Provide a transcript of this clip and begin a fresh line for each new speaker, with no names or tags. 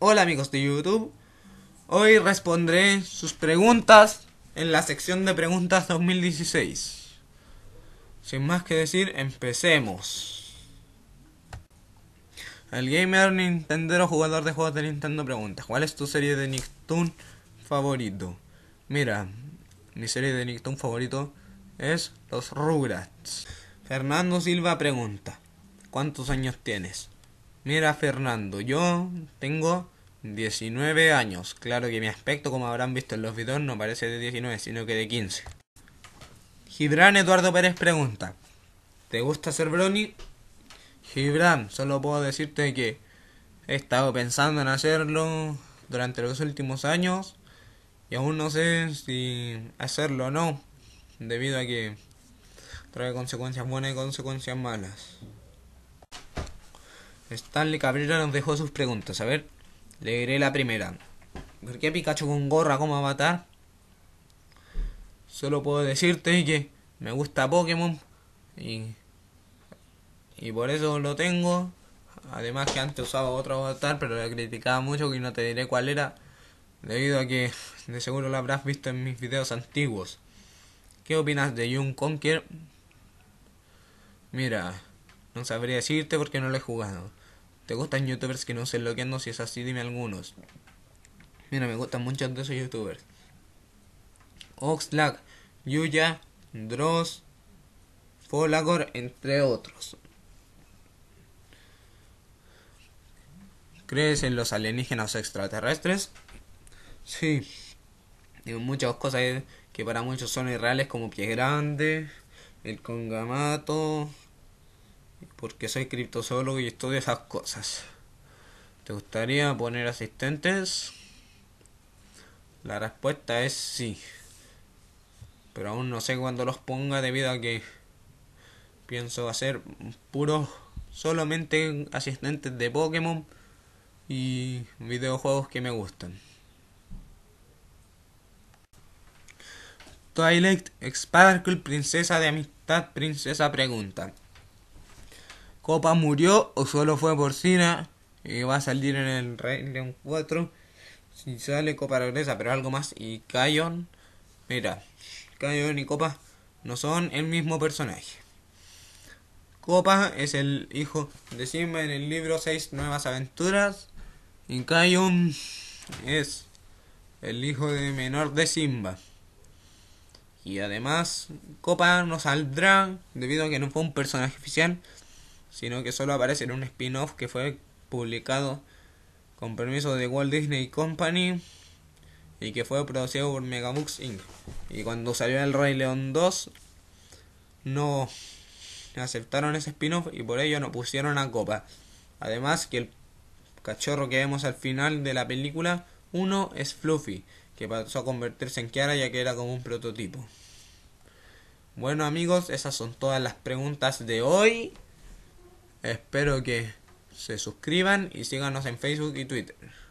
Hola amigos de YouTube, hoy responderé sus preguntas en la sección de preguntas 2016. Sin más que decir, empecemos. El gamer Nintendero jugador de juegos de Nintendo pregunta, ¿cuál es tu serie de Nicktoon favorito? Mira, mi serie de Nicktoon favorito es Los Rugrats. Fernando Silva pregunta, ¿cuántos años tienes? Mira Fernando, yo tengo 19 años. Claro que mi aspecto, como habrán visto en los videos, no parece de 19, sino que de 15. Gibran Eduardo Pérez pregunta, ¿te gusta ser Brony? Gibran, solo puedo decirte que he estado pensando en hacerlo durante los últimos años y aún no sé si hacerlo o no, debido a que trae consecuencias buenas y consecuencias malas. Stanley Cabrera nos dejó sus preguntas. A ver, leeré la primera. ¿Por qué Pikachu con gorra como avatar? Solo puedo decirte que me gusta Pokémon y, y por eso lo tengo. Además que antes usaba otro avatar, pero le criticaba mucho y no te diré cuál era, debido a que de seguro lo habrás visto en mis videos antiguos. ¿Qué opinas de Young Conquer? Mira, no sabría decirte porque no lo he jugado. ¿Te gustan youtubers que no se no Si es así, dime algunos. Mira, me gustan muchos de esos youtubers. Oxlack, Yuya, Dross, Folagor, entre otros. ¿Crees en los alienígenas extraterrestres? Sí. Digo, muchas cosas que para muchos son irreales, como Pie Grande, el Congamato, porque soy criptozoólogo y estudio esas cosas. ¿Te gustaría poner asistentes? La respuesta es sí. Pero aún no sé cuándo los ponga debido a que pienso hacer puros solamente asistentes de Pokémon y videojuegos que me gustan. Twilight Sparkle, princesa de amistad, princesa pregunta. Copa murió o solo fue porcina. Y va a salir en el Rey León 4. Si sale Copa regresa, pero algo más. Y Kion, mira, Kion y Copa no son el mismo personaje. Copa es el hijo de Simba en el libro 6 Nuevas Aventuras. Y Kion es el hijo de menor de Simba. Y además, Copa no saldrá debido a que no fue un personaje oficial sino que solo aparece en un spin-off que fue publicado con permiso de Walt Disney Company y que fue producido por Megamux Inc. Y cuando salió El Rey León 2, no aceptaron ese spin-off y por ello no pusieron a Copa. Además que el cachorro que vemos al final de la película 1 es Fluffy, que pasó a convertirse en Kiara ya que era como un prototipo. Bueno amigos, esas son todas las preguntas de hoy. Espero que se suscriban y síganos en Facebook y Twitter.